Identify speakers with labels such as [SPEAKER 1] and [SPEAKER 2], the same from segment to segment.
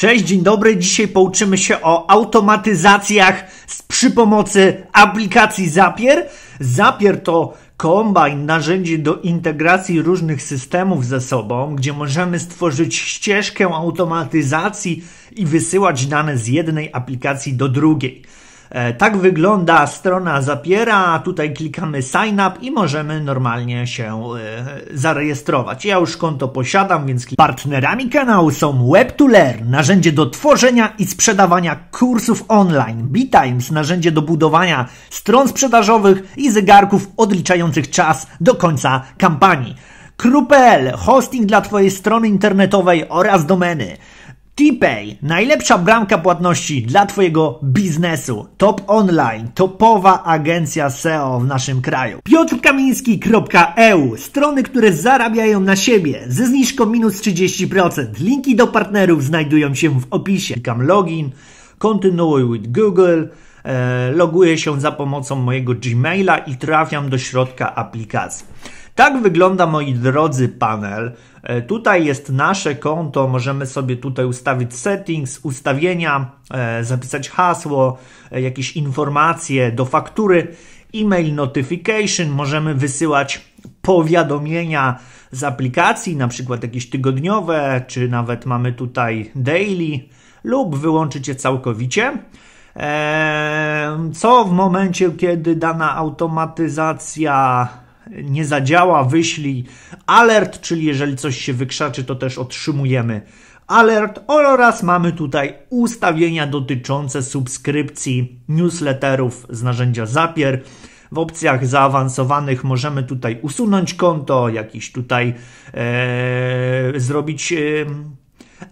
[SPEAKER 1] Cześć, dzień dobry. Dzisiaj pouczymy się o automatyzacjach przy pomocy aplikacji Zapier. Zapier to kombajn, narzędzie do integracji różnych systemów ze sobą, gdzie możemy stworzyć ścieżkę automatyzacji i wysyłać dane z jednej aplikacji do drugiej. E, tak wygląda strona Zapiera. Tutaj klikamy sign up i możemy normalnie się e, zarejestrować. Ja już konto posiadam, więc partnerami kanału są Web2Learn, narzędzie do tworzenia i sprzedawania kursów online, BeTimes, narzędzie do budowania stron sprzedażowych i zegarków odliczających czas do końca kampanii. Krupel, hosting dla Twojej strony internetowej oraz domeny. TPay, najlepsza bramka płatności dla Twojego biznesu. Top Online, topowa agencja SEO w naszym kraju. Piotrkamiński.eu, strony, które zarabiają na siebie, ze zniżką minus 30%. Linki do partnerów znajdują się w opisie. Klikam login, kontynuuj with Google, e, loguję się za pomocą mojego Gmaila i trafiam do środka aplikacji. Tak wygląda, moi drodzy, panel. E, tutaj jest nasze konto, możemy sobie tutaj ustawić settings, ustawienia, e, zapisać hasło, e, jakieś informacje do faktury, e-mail notification, możemy wysyłać powiadomienia z aplikacji, na przykład jakieś tygodniowe, czy nawet mamy tutaj daily, lub wyłączyć je całkowicie. Co w momencie, kiedy dana automatyzacja nie zadziała, wyślij alert, czyli jeżeli coś się wykrzaczy, to też otrzymujemy alert oraz mamy tutaj ustawienia dotyczące subskrypcji newsletterów z narzędzia Zapier. W opcjach zaawansowanych możemy tutaj usunąć konto, jakiś tutaj e, zrobić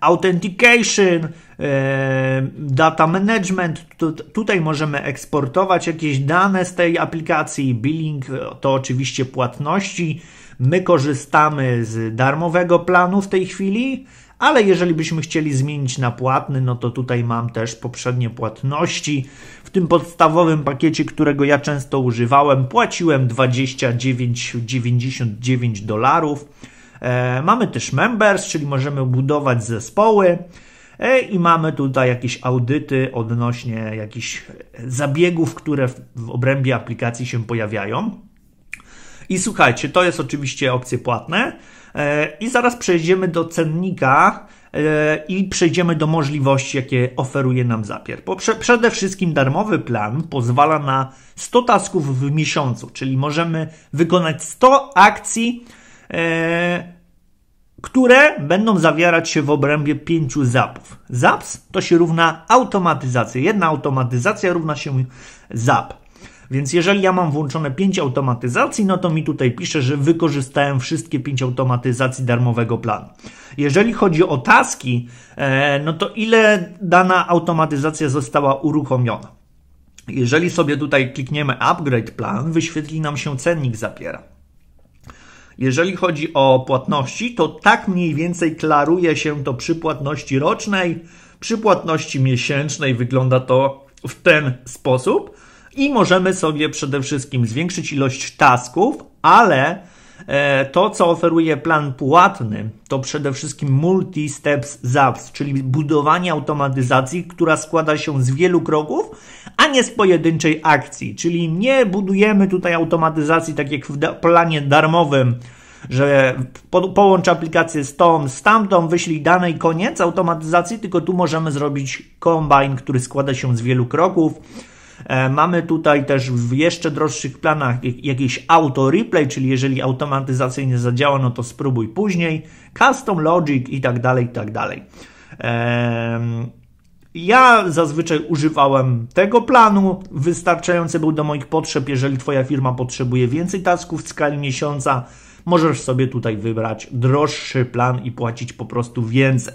[SPEAKER 1] authentication, e, data management. Tutaj możemy eksportować jakieś dane z tej aplikacji. Billing to oczywiście płatności. My korzystamy z darmowego planu w tej chwili, ale jeżeli byśmy chcieli zmienić na płatny, no to tutaj mam też poprzednie płatności. W tym podstawowym pakiecie, którego ja często używałem, płaciłem 29,99 dolarów E, mamy też members, czyli możemy budować zespoły e, i mamy tutaj jakieś audyty odnośnie jakichś zabiegów, które w obrębie aplikacji się pojawiają. I słuchajcie, to jest oczywiście opcje płatne. E, I zaraz przejdziemy do cennika i przejdziemy do możliwości, jakie oferuje nam Zapier. przede wszystkim darmowy plan pozwala na 100 tasków w miesiącu, czyli możemy wykonać 100 akcji E, które będą zawierać się w obrębie pięciu zapów. Zaps to się równa automatyzacja. Jedna automatyzacja równa się zap. Więc jeżeli ja mam włączone pięć automatyzacji, no to mi tutaj pisze, że wykorzystałem wszystkie pięć automatyzacji darmowego planu. Jeżeli chodzi o taski, e, no to ile dana automatyzacja została uruchomiona? Jeżeli sobie tutaj klikniemy Upgrade Plan, wyświetli nam się cennik zapiera. Jeżeli chodzi o płatności, to tak mniej więcej klaruje się to przy płatności rocznej, przy płatności miesięcznej wygląda to w ten sposób i możemy sobie przede wszystkim zwiększyć ilość tasków, ale E, to, co oferuje plan płatny, to przede wszystkim multi-steps zaps, czyli budowanie automatyzacji, która składa się z wielu kroków, a nie z pojedynczej akcji. Czyli nie budujemy tutaj automatyzacji tak jak w planie darmowym, że po, połącz aplikację z tą, z tamtą, wyślij dane i koniec automatyzacji, tylko tu możemy zrobić kombine, który składa się z wielu kroków E, mamy tutaj też w jeszcze droższych planach jakieś auto replay, czyli jeżeli automatyzacja nie zadziała, no to spróbuj później. Custom logic i tak dalej, i tak dalej. Ja zazwyczaj używałem tego planu, wystarczający był do moich potrzeb. Jeżeli Twoja firma potrzebuje więcej tasków w skali miesiąca, możesz sobie tutaj wybrać droższy plan i płacić po prostu więcej.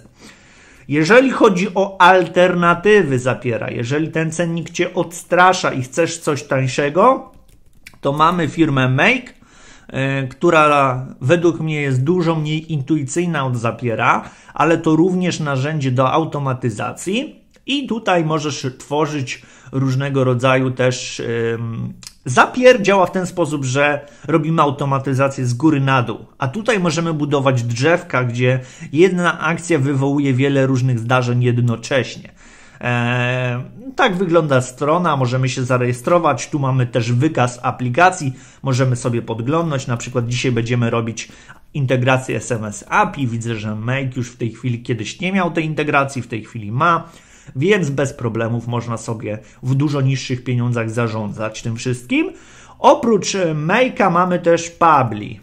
[SPEAKER 1] Jeżeli chodzi o alternatywy zapiera, jeżeli ten cennik Cię odstrasza i chcesz coś tańszego, to mamy firmę Make, e, która według mnie jest dużo mniej intuicyjna od zapiera, ale to również narzędzie do automatyzacji. I tutaj możesz tworzyć różnego rodzaju też Zapier działa w ten sposób, że robimy automatyzację z góry na dół, a tutaj możemy budować drzewka, gdzie jedna akcja wywołuje wiele różnych zdarzeń jednocześnie. Eee, tak wygląda strona, możemy się zarejestrować. Tu mamy też wykaz aplikacji, możemy sobie podglądnąć. Na przykład dzisiaj będziemy robić integrację SMS API. Widzę, że Make już w tej chwili kiedyś nie miał tej integracji, w tej chwili ma więc bez problemów można sobie w dużo niższych pieniądzach zarządzać tym wszystkim. Oprócz e, Make'a mamy też Publi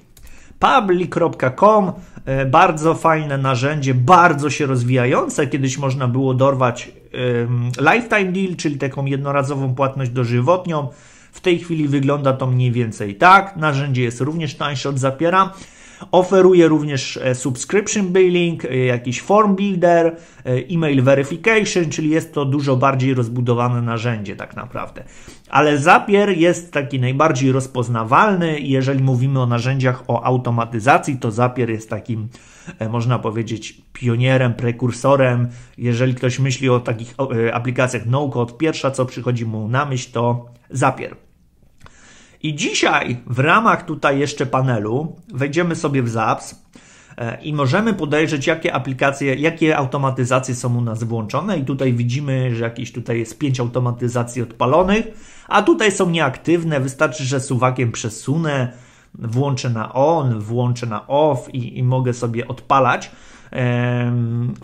[SPEAKER 1] Publi.com e, bardzo fajne narzędzie, bardzo się rozwijające. Kiedyś można było dorwać lifetime deal, czyli taką jednorazową płatność dożywotnią. W tej chwili wygląda to mniej więcej tak. Narzędzie jest również tańsze od Zapiera. Oferuje również e, subscription billing, e, jakiś form builder, e, email verification, czyli jest to dużo bardziej rozbudowane narzędzie tak naprawdę. Ale Zapier jest taki najbardziej rozpoznawalny i jeżeli mówimy o narzędziach o automatyzacji, to Zapier jest takim, można powiedzieć, pionierem, prekursorem. Jeżeli ktoś myśli o takich aplikacjach no-code, pierwsza co przychodzi mu na myśl to Zapier. I dzisiaj w ramach tutaj jeszcze panelu wejdziemy sobie w ZAPS e, i możemy podejrzeć, jakie aplikacje, jakie automatyzacje są u nas włączone i tutaj widzimy, że jakieś tutaj jest 5 automatyzacji odpalonych, a tutaj są nieaktywne, wystarczy, że suwakiem przesunę, włączę na on, włączę na off i, i mogę sobie odpalać.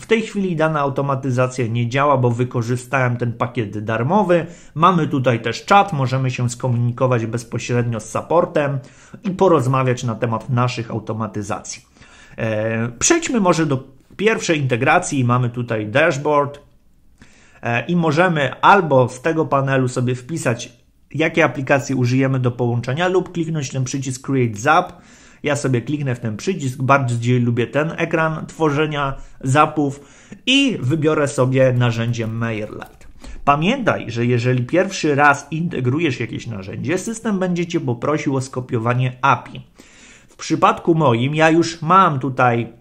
[SPEAKER 1] W tej chwili dana automatyzacja nie działa, bo wykorzystałem ten pakiet darmowy. Mamy tutaj też czat, możemy się skomunikować bezpośrednio z supportem i porozmawiać na temat naszych automatyzacji. Przejdźmy może do pierwszej integracji. Mamy tutaj dashboard e, i możemy albo z tego panelu sobie wpisać, jakie aplikacje użyjemy do połączenia, lub kliknąć ten przycisk Create Zap ja sobie kliknę w ten przycisk, bardziej lubię ten ekran tworzenia zapów i wybiorę sobie narzędzie MailerLite. Pamiętaj, że jeżeli pierwszy raz integrujesz jakieś narzędzie, system będzie Cię poprosił o skopiowanie API. W przypadku moim ja już mam tutaj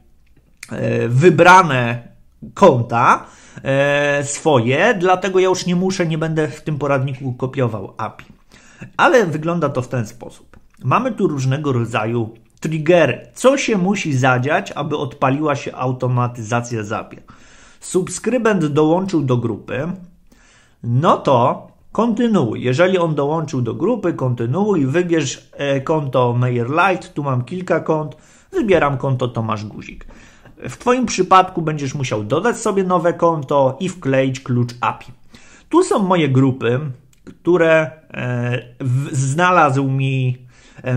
[SPEAKER 1] e, wybrane konta e, swoje, dlatego ja już nie muszę, nie będę w tym poradniku kopiował API. Ale wygląda to w ten sposób. Mamy tu różnego rodzaju triggery. Co się musi zadziać, aby odpaliła się automatyzacja Zapier? Subskrybent dołączył do grupy, no to kontynuuj. Jeżeli on dołączył do grupy, kontynuuj, wybierz e, konto Mayer Lite, tu mam kilka kont, wybieram konto Tomasz Guzik. W Twoim przypadku będziesz musiał dodać sobie nowe konto i wkleić klucz API. Tu są moje grupy, które e, znalazł mi E,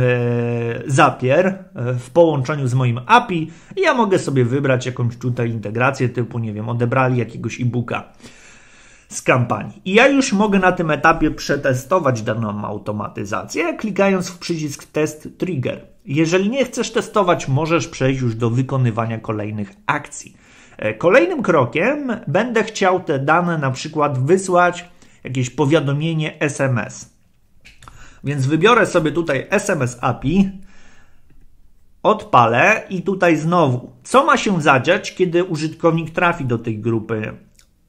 [SPEAKER 1] Zapier e, w połączeniu z moim API i ja mogę sobie wybrać jakąś tutaj integrację typu, nie wiem, odebrali jakiegoś e-booka z kampanii. I ja już mogę na tym etapie przetestować daną automatyzację, klikając w przycisk test trigger. Jeżeli nie chcesz testować, możesz przejść już do wykonywania kolejnych akcji. E, kolejnym krokiem będę chciał te dane na przykład wysłać jakieś powiadomienie SMS więc wybiorę sobie tutaj SMS API, odpalę i tutaj znowu, co ma się zadziać, kiedy użytkownik trafi do tej grupy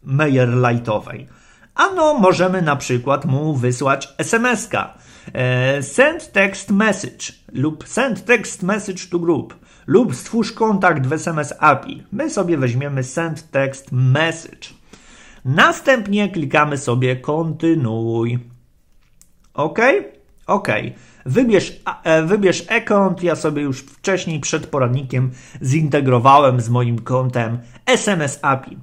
[SPEAKER 1] Meyer Lightowej? Ano, możemy na przykład mu wysłać SMS-ka. E, send text message lub send text message to group lub stwórz kontakt w SMS API. My sobie weźmiemy send text message. Następnie klikamy sobie kontynuuj. OK? OK, wybierz, e, wybierz e-kont, ja sobie już wcześniej przed poradnikiem zintegrowałem z moim kontem SMS API.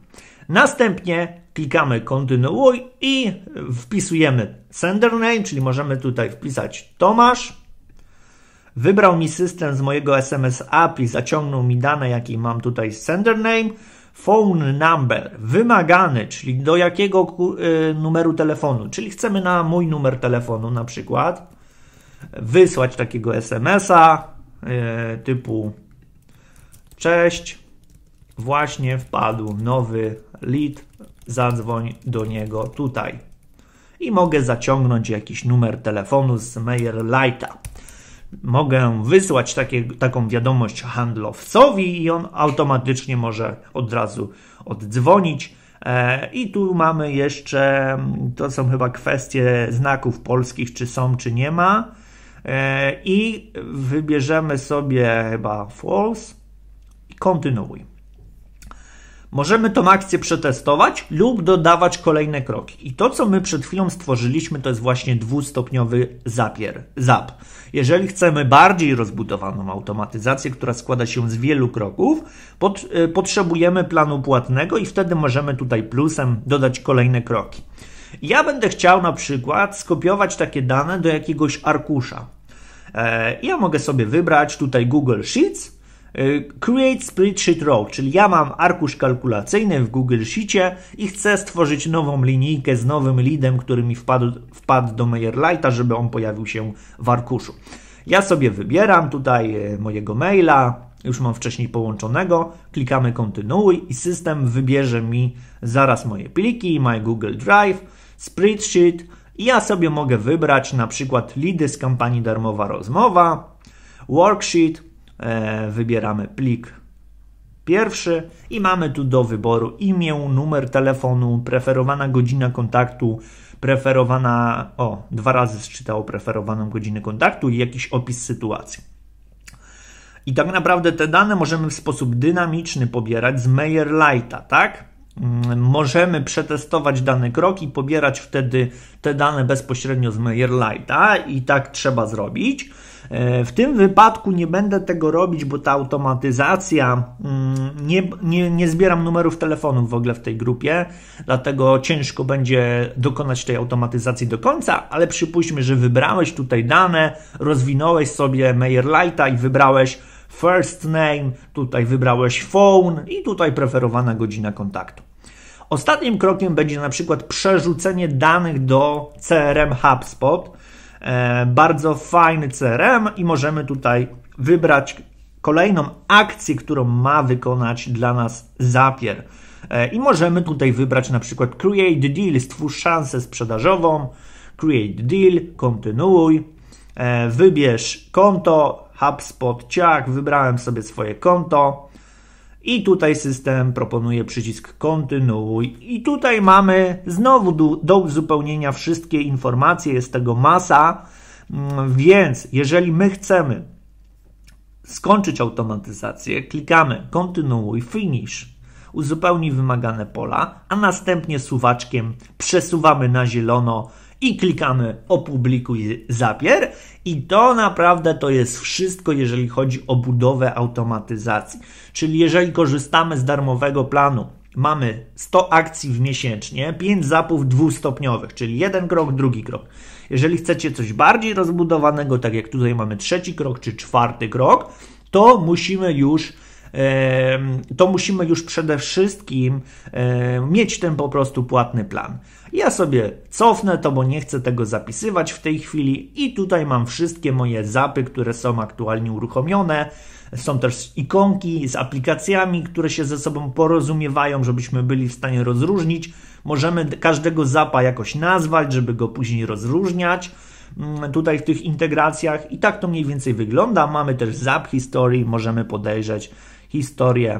[SPEAKER 1] Następnie klikamy kontynuuj i wpisujemy sender name, czyli możemy tutaj wpisać Tomasz. Wybrał mi system z mojego SMS API, zaciągnął mi dane, jaki mam tutaj sender name. Phone number wymagany, czyli do jakiego y, numeru telefonu, czyli chcemy na mój numer telefonu na przykład wysłać takiego SMS-a e, typu Cześć, właśnie wpadł nowy lead, zadzwoń do niego tutaj. I mogę zaciągnąć jakiś numer telefonu z MailerLite'a. Mogę wysłać takie, taką wiadomość handlowcowi i on automatycznie może od razu oddzwonić. E, I tu mamy jeszcze, to są chyba kwestie znaków polskich, czy są, czy nie ma. E, i wybierzemy sobie chyba false i kontynuuj. Możemy tą akcję przetestować lub dodawać kolejne kroki. I to, co my przed chwilą stworzyliśmy, to jest właśnie dwustopniowy zapier, zap. Jeżeli chcemy bardziej rozbudowaną automatyzację, która składa się z wielu kroków, pot, y, potrzebujemy planu płatnego i wtedy możemy tutaj plusem dodać kolejne kroki. Ja będę chciał na przykład skopiować takie dane do jakiegoś arkusza. E, ja mogę sobie wybrać tutaj Google Sheets, e, Create Spreadsheet Row, czyli ja mam arkusz kalkulacyjny w Google Sheetie i chcę stworzyć nową linijkę z nowym leadem, który mi wpadł, wpadł do MailerLite'a, żeby on pojawił się w arkuszu. Ja sobie wybieram tutaj e, mojego maila, już mam wcześniej połączonego, klikamy kontynuuj i system wybierze mi zaraz moje pliki, my Google Drive, spreadsheet, i ja sobie mogę wybrać na przykład lidy z kampanii darmowa rozmowa, worksheet, e, wybieramy plik pierwszy i mamy tu do wyboru imię, numer telefonu, preferowana godzina kontaktu, preferowana, o, dwa razy zczytało preferowaną godzinę kontaktu i jakiś opis sytuacji. I tak naprawdę te dane możemy w sposób dynamiczny pobierać z MailerLite'a, tak? Mm, możemy przetestować dany krok i pobierać wtedy te dane bezpośrednio z MailerLite'a i tak trzeba zrobić. E, w tym wypadku nie będę tego robić, bo ta automatyzacja mm, nie, nie, nie zbieram numerów telefonów w ogóle w tej grupie, dlatego ciężko będzie dokonać tej automatyzacji do końca, ale przypuśćmy, że wybrałeś tutaj dane, rozwinąłeś sobie MailerLite'a i wybrałeś first name, tutaj wybrałeś phone i tutaj preferowana godzina kontaktu. Ostatnim krokiem będzie na przykład przerzucenie danych do CRM HubSpot. E, bardzo fajny CRM i możemy tutaj wybrać kolejną akcję, którą ma wykonać dla nas Zapier. E, I możemy tutaj wybrać na przykład Create Deal, stwórz szansę sprzedażową, Create Deal, kontynuuj, e, wybierz konto, HubSpot, ciak, wybrałem sobie swoje konto, i tutaj system proponuje przycisk kontynuuj. I tutaj mamy znowu do, uzupełnienia wszystkie informacje, jest tego masa. Mm, więc jeżeli my chcemy skończyć automatyzację, klikamy kontynuuj, finish, uzupełni wymagane pola, a następnie suwaczkiem przesuwamy na zielono i klikamy opublikuj zapier i to naprawdę to jest wszystko, jeżeli chodzi o budowę automatyzacji. Czyli jeżeli korzystamy z darmowego planu, mamy 100 akcji w miesięcznie, 5 zapów dwustopniowych, czyli jeden krok, drugi krok. Jeżeli chcecie coś bardziej rozbudowanego, tak jak tutaj mamy trzeci krok czy czwarty krok, to musimy już to musimy już przede wszystkim mieć ten po prostu płatny plan. Ja sobie cofnę to, bo nie chcę tego zapisywać w tej chwili i tutaj mam wszystkie moje zapy, które są aktualnie uruchomione. Są też ikonki z aplikacjami, które się ze sobą porozumiewają, żebyśmy byli w stanie rozróżnić. Możemy każdego zapa jakoś nazwać, żeby go później rozróżniać mm, tutaj w tych integracjach i tak to mniej więcej wygląda. Mamy też zap historii, możemy podejrzeć historię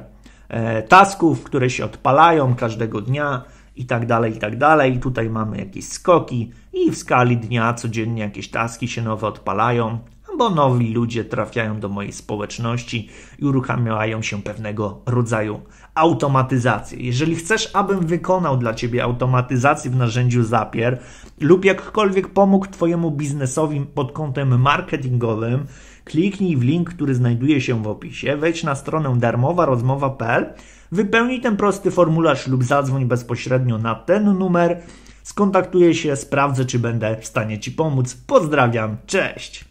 [SPEAKER 1] e, tasków, które się odpalają każdego dnia i tak dalej, i tak dalej. Tutaj mamy jakieś skoki i w skali dnia codziennie jakieś taski się nowe odpalają bo nowi ludzie trafiają do mojej społeczności i uruchamiają się pewnego rodzaju automatyzację. Jeżeli chcesz, abym wykonał dla ciebie automatyzację w narzędziu Zapier lub jakkolwiek pomógł twojemu biznesowi pod kątem marketingowym, kliknij w link, który znajduje się w opisie, wejdź na stronę darmowarozmowa.pl, wypełnij ten prosty formularz lub zadzwoń bezpośrednio na ten numer. Skontaktuję się, sprawdzę, czy będę w stanie Ci pomóc. Pozdrawiam, cześć!